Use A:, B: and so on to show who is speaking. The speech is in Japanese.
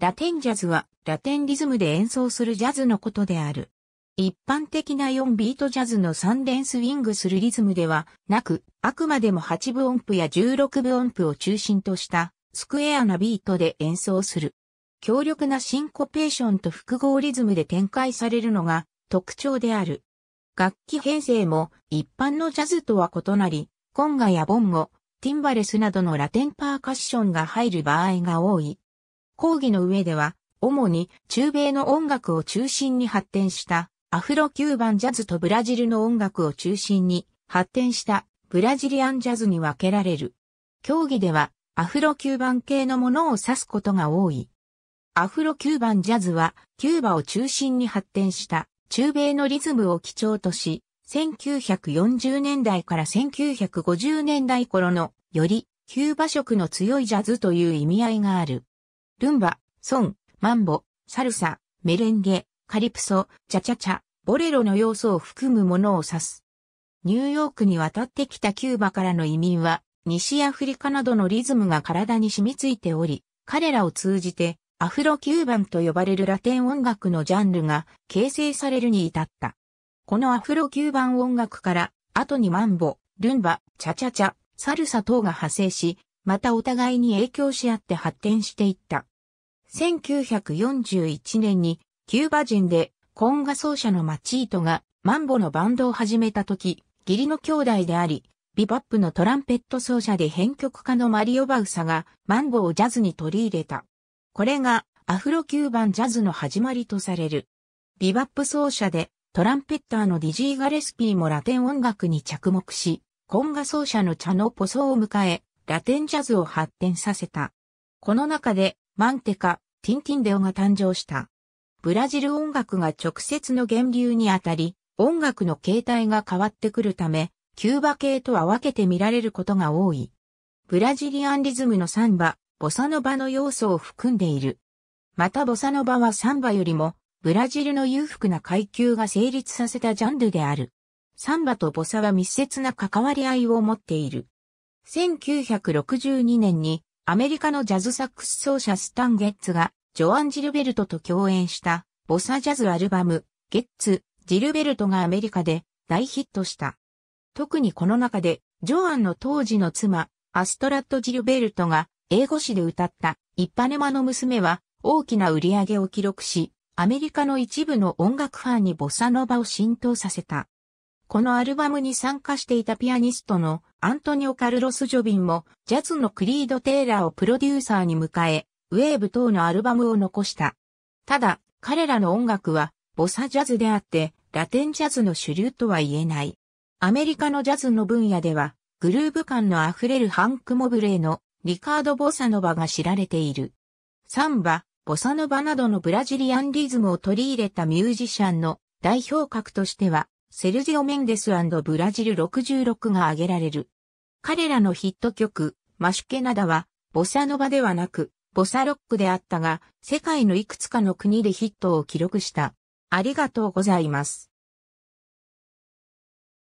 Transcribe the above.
A: ラテンジャズはラテンリズムで演奏するジャズのことである。一般的な4ビートジャズの3連スウィングするリズムではなく、あくまでも8分音符や16分音符を中心としたスクエアなビートで演奏する。強力なシンコペーションと複合リズムで展開されるのが特徴である。楽器編成も一般のジャズとは異なり、コンガやボンゴ、ティンバレスなどのラテンパーカッションが入る場合が多い。講義の上では、主に中米の音楽を中心に発展したアフロキューバンジャズとブラジルの音楽を中心に発展したブラジリアンジャズに分けられる。競技ではアフロキューバン系のものを指すことが多い。アフロキューバンジャズはキューバを中心に発展した中米のリズムを基調とし、1940年代から1950年代頃のよりキューバ色の強いジャズという意味合いがある。ルンバ、ソン、マンボ、サルサ、メレンゲ、カリプソ、チャチャチャ、ボレロの要素を含むものを指す。ニューヨークに渡ってきたキューバからの移民は、西アフリカなどのリズムが体に染みついており、彼らを通じてアフロキューバンと呼ばれるラテン音楽のジャンルが形成されるに至った。このアフロキューバン音楽から後にマンボ、ルンバ、チャチャチャ、サルサ等が派生し、またお互いに影響し合って発展していった。1941年にキューバ人でコンガ奏者のマチートがマンボのバンドを始めた時、義理の兄弟であり、ビバップのトランペット奏者で編曲家のマリオ・バウサがマンボをジャズに取り入れた。これがアフロキューバンジャズの始まりとされる。ビバップ奏者でトランペッターのディジー・ガレスピーもラテン音楽に着目し、コンガ奏者のチャノ・ポソを迎え、ラテンジャズを発展させた。この中でマンテカ、ティンティンデオが誕生した。ブラジル音楽が直接の源流にあたり、音楽の形態が変わってくるため、キューバ系とは分けて見られることが多い。ブラジリアンリズムのサンバ、ボサノバの要素を含んでいる。またボサノバはサンバよりも、ブラジルの裕福な階級が成立させたジャンルである。サンバとボサは密接な関わり合いを持っている。1962年にアメリカのジャズサックス奏者スタン・ゲッツが、ジョアン・ジルベルトと共演した、ボサジャズアルバム、ゲッツ、ジルベルトがアメリカで大ヒットした。特にこの中で、ジョアンの当時の妻、アストラット・ジルベルトが、英語詞で歌った、イッパネマの娘は、大きな売り上げを記録し、アメリカの一部の音楽ファンにボサノバを浸透させた。このアルバムに参加していたピアニストのアントニオ・カルロス・ジョビンも、ジャズのクリード・テイラーをプロデューサーに迎え、ウェーブ等のアルバムを残した。ただ、彼らの音楽は、ボサジャズであって、ラテンジャズの主流とは言えない。アメリカのジャズの分野では、グルーヴ感の溢れるハンク・モブレーのリカード・ボサノバが知られている。サンバ、ボサノバなどのブラジリアンリズムを取り入れたミュージシャンの代表格としては、セルジオ・メンデスブラジル66が挙げられる。彼らのヒット曲、マシュケナダは、ボサノバではなく、ボサロックであったが、世界のいくつかの国でヒットを記録した。ありがとうございます。